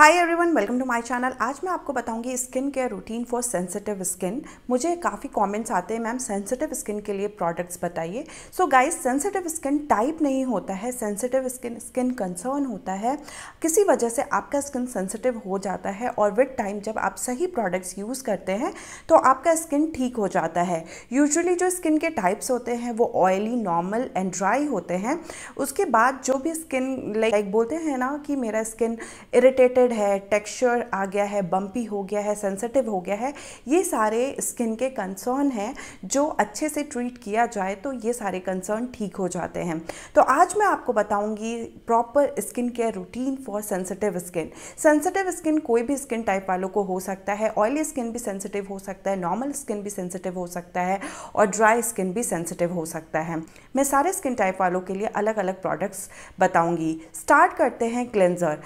hi everyone welcome to my channel आज मैं आपको बताऊंगी skin care routine for sensitive skin मुझे काफ़ी कमेंट्स आते हैं मैम सेंसिटिव स्किन के लिए प्रोडक्ट्स बताइए so guys sensitive skin type नहीं होता है सेंसिटिव स्किन स्किन कंसर्न होता है किसी वजह से आपका स्किन सेंसिटिव हो जाता है और विद टाइम जब आप सही प्रोडक्ट्स यूज़ करते हैं तो आपका स्किन ठीक हो जाता है यूजली जो स्किन के टाइप्स होते हैं वो ऑयली नॉर्मल एंड ड्राई होते हैं उसके बाद जो भी स्किन लाइक बोलते हैं ना कि मेरा स्किन इरीटेटेड कोटेड है टेक्सचर आ गया है बम्पी हो गया है सेंसिटिव हो गया है ये सारे स्किन के कंसर्न हैं जो अच्छे से ट्रीट किया जाए तो ये सारे कंसर्न ठीक हो जाते हैं तो आज मैं आपको बताऊंगी proper skin care routine for sensitive skin sensitive skin कोई भी स्किन टाइप वालों को हो सकता है ऑयली स्किन भी सेंसिटिव हो सकता है नॉर्मल स्किन भी सेंसिटिव हो सकता है और ड्राई स्किन भी सेंसिटिव हो सकता है मैं सारे स्किन टाइप वालों के लिए अलग अलग प्रोडक्ट्स बताऊँगी स्टार्ट करते हैं क्लेंजर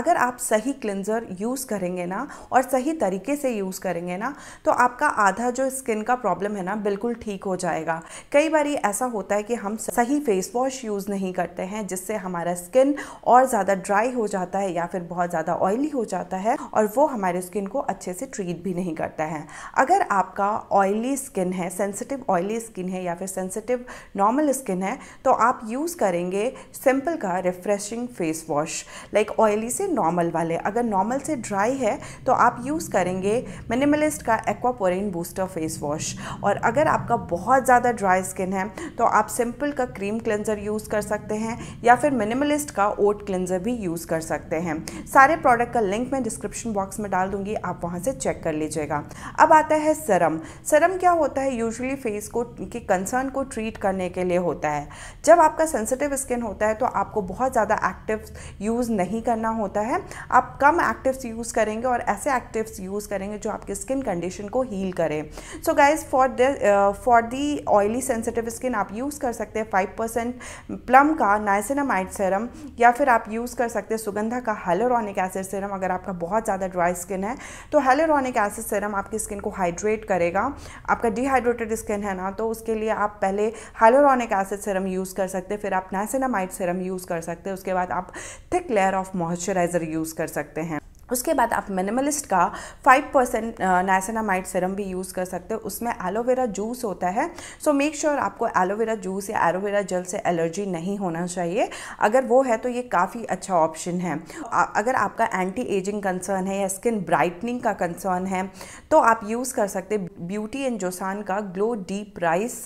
अगर आप सही सही क्लिनजर यूज़ करेंगे ना और सही तरीके से यूज़ करेंगे ना तो आपका आधा जो स्किन का प्रॉब्लम है ना बिल्कुल ठीक हो जाएगा कई बार ऐसा होता है कि हम सही फेस वॉश यूज़ नहीं करते हैं जिससे हमारा स्किन और ज़्यादा ड्राई हो जाता है या फिर बहुत ज़्यादा ऑयली हो जाता है और वो हमारे स्किन को अच्छे से ट्रीट भी नहीं करता है अगर आपका ऑयली स्किन है सेंसिटिव ऑयली स्किन है या फिर सेंसिटिव नॉर्मल स्किन है तो आप यूज़ करेंगे सिंपल का refreshing face wash like oily से नॉर्मल वाले करें अगर नॉर्मल से ड्राई है तो आप यूज़ करेंगे मिनिमलिस्ट का एक्वापोरिन बूस्टर फेस वॉश और अगर आपका बहुत ज़्यादा ड्राई स्किन है तो आप सिंपल का क्रीम क्लेंजर यूज़ कर सकते हैं या फिर मिनिमलिस्ट का ओट क्लेंजर भी यूज़ कर सकते हैं सारे प्रोडक्ट का लिंक मैं डिस्क्रिप्शन बॉक्स में डाल दूँगी आप वहाँ से चेक कर लीजिएगा अब आता है सरम सरम क्या होता है यूजली फेस को के कंसर्न को ट्रीट करने के लिए होता है जब आपका सेंसिटिव स्किन होता है तो आपको बहुत ज़्यादा एक्टिव यूज़ नहीं करना होता है आप आप कम एक्टिव्स यूज़ करेंगे और ऐसे एक्टिव्स यूज़ करेंगे जो आपकी स्किन कंडीशन को हील करें so guys for the for the oily sensitive skin आप यूज़ कर सकते हैं फाइव परसेंट प्लम का नाइसिनामाइड सीरम या फिर आप यूज़ कर सकते हैं सुगंधा का हेलोरॉनिक एसिड सीरम अगर आपका बहुत ज़्यादा ड्राई स्किन है तो हेलोरॉनिक एसिड सीरम आपकी स्किन को हाइड्रेट करेगा आपका डिहाइड्रेटेड स्किन है ना तो उसके लिए आप पहले हेलोरॉनिक एसिड सीरम यूज़ कर सकते हैं फिर आप नाइसिनामाइड सीरम यूज़ कर सकते हैं उसके बाद आप thick layer of moisturiser use कर सकते सकते हैं उसके बाद आप मिनिमलिस्ट का 5% परसेंट नैसनामाइड सिरम भी यूज़ कर सकते हो उसमें एलोवेरा जूस होता है सो मेक श्योर आपको एलोवेरा जूस या एलोवेरा जल से एलर्जी नहीं होना चाहिए अगर वो है तो ये काफ़ी अच्छा ऑप्शन है अगर आपका एंटी एजिंग कंसर्न है या स्किन ब्राइटनिंग का कंसर्न है तो आप यूज़ कर सकते ब्यूटी एंड जोसान का ग्लो डीप राइस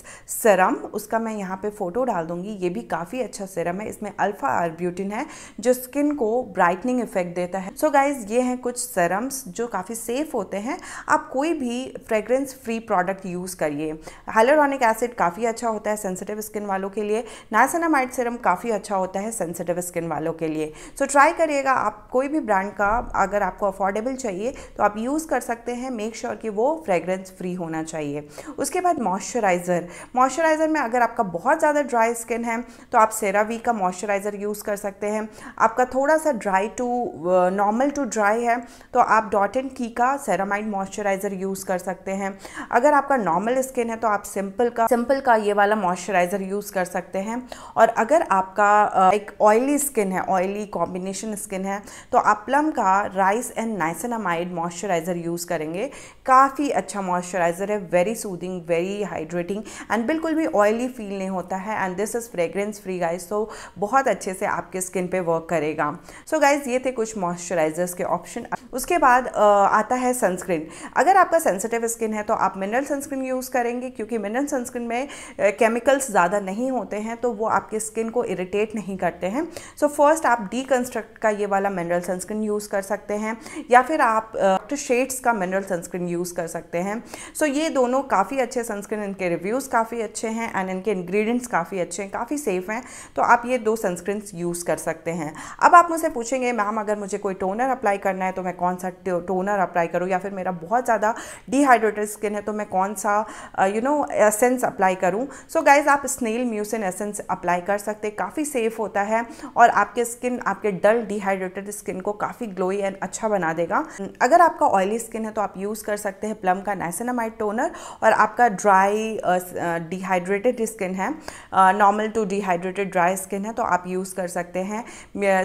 सिरम उसका मैं यहाँ पर फ़ोटो डाल दूँगी ये भी काफ़ी अच्छा सिरम है इसमें अल्फ़ा आरब्यूटिन है जो स्किन को ब्राइटनिंग इफेक्ट देता है सो so गाइज़ ये हैं कुछ सरम्स जो काफ़ी सेफ़ होते हैं आप कोई भी फ्रेगरेंस फ्री प्रोडक्ट यूज़ करिए हाइलोरॉनिक एसिड काफ़ी अच्छा होता है सेंसिटिव स्किन वालों के लिए नाइसनामाइड सिरम काफ़ी अच्छा होता है सेंसिटिव स्किन वालों के लिए सो ट्राई करिएगा आप कोई भी ब्रांड का अगर आपको अफोर्डेबल चाहिए तो आप यूज़ कर सकते हैं मेक श्योर sure कि वो फ्रेगरेंस फ्री होना चाहिए उसके बाद मॉइस्चराइज़र मॉइस्चराइज़र में अगर आपका बहुत ज़्यादा ड्राई स्किन है तो आप सेरावी का मॉइस्चराइज़र यूज़ कर सकते हैं आपका थोड़ा सा dry to normal to dry dry है तो आप डॉट एंड की का सेरामाइड मॉइस्चराइज़र यूज़ कर सकते हैं अगर आपका नॉर्मल स्किन है तो आप सिंपल का सिंपल का ये वाला मॉइस्चराइज़र यूज़ कर सकते हैं और अगर आपका एक ऑयली स्किन है ऑयली कॉम्बिनेशन स्किन है तो आप प्लम का rice and niacinamide moisturiser use करेंगे काफ़ी अच्छा मॉइस्चराइज़र है very soothing very hydrating and बिल्कुल भी ऑयली फील नहीं होता है and this is fragrance free guys तो बहुत अच्छे से आपके स्किन पे वर्क करेगा सो so गाइज़ ये थे कुछ मॉइस्चराइजर्स के ऑप्शन उसके बाद आता है सनस्क्रीन अगर आपका सेंसिटिव स्किन है तो आप मिनरल सनस्क्रीन यूज़ करेंगे क्योंकि मिनरल सनस्क्रीन में केमिकल्स ज़्यादा नहीं होते हैं तो वो आपके स्किन को इरिटेट नहीं करते हैं सो so फर्स्ट आप कंस्ट्रक्ट का ये वाला मिनरल सनस्क्रीन यूज़ कर सकते हैं या फिर आप तो शेड्स का मिनरल सनस्क्रीन यूज़ कर सकते हैं सो so ये दोनों काफ़ी अच्छे सनस्क्रीन इनके रिव्यूज़ काफ़ी अच्छे हैं एंड इनके इन्ग्रीडियंट्स काफ़ी अच्छे हैं काफ़ी सेफ़ हैं तो आप ये दो सनस्क्रीन यूज़ कर सकते हैं अब आप मुझसे पूछेंगे मैम अगर मुझे कोई टोनर अप्लाई करना है तो मैं कौन सा टोनर अप्लाई करूँ या फिर मेरा बहुत ज़्यादा डिहाइड्रेटेड स्किन है तो मैं कौन सा यू नो एसेंस अप्लाई करूँ सो गाइज आप स्नेल म्यूसिन एसेंस अप्लाई कर सकते काफ़ी सेफ होता है और आपके स्किन आपके डल डिहाइड्रेटेड स्किन को काफ़ी ग्लोई एंड अच्छा बना देगा अगर आपका ऑयली स्किन है तो आप यूज़ कर सकते हैं प्लम का नाइसिनामाइड टोनर और आपका ड्राई डिहाइड्रेटेड स्किन है normal to dehydrated dry skin है तो आप यूज़ कर सकते हैं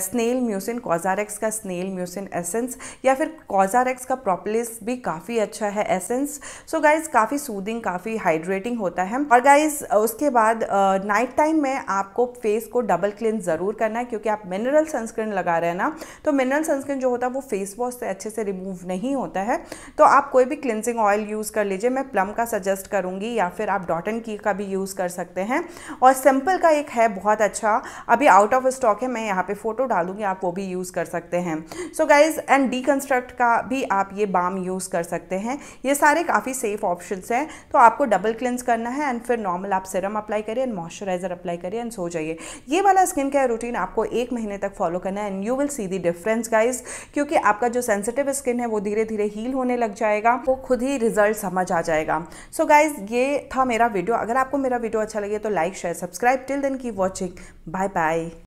स्नेल म्यूसिन कॉजारेक्स का स्नेल म्यूसिन एसेंस या फिर कॉजारेक्स का प्रोपलिस भी काफ़ी अच्छा है एसेंस सो गाइज काफ़ी सूदिंग काफ़ी हाइड्रेटिंग होता है और गाइज उसके बाद नाइट टाइम में आपको फेस को डबल क्लिन ज़रूर करना है क्योंकि आप मिनरल सनस्क्रीन लगा रहे हैं ना तो मिनरल सनस्क्रीन जो होता है वो फेस वॉश से अच्छे से रिमूव नहीं होता है तो आप कोई भी क्लिनजिंग ऑयल यूज़ कर लीजिए मैं प्लम का सजेस्ट करूँगी या फिर आप डॉटन की का भी यूज़ कर सकते हैं और सिंपल का एक है बहुत अच्छा अभी आउट ऑफ स्टॉक है मैं यहाँ पे फ़ोटो डालूंगी आप वो भी यूज़ कर सकते हैं so so guys replace and Deconstruct का भी आप ये बाम यूज़ कर सकते हैं ये सारे काफ़ी सेफ ऑप्शन हैं तो आपको डबल क्लिनस करना है एंड फिर नॉर्मल आप सिरम अप्लाई करिए एंड मॉइस्चराइजर अप्लाई करिए एंड सो जाइए ये वाला स्किन केयर रूटीन आपको एक महीने तक फॉलो करना है and you will see the difference guys क्योंकि आपका जो सेंसिटिव स्किन है वो धीरे धीरे हील होने लग जाएगा वो खुद ही रिजल्ट समझ आ जाएगा सो so गाइज ये था मेरा वीडियो अगर आपको मेरा वीडियो अच्छा लगे तो like share subscribe till then keep watching bye bye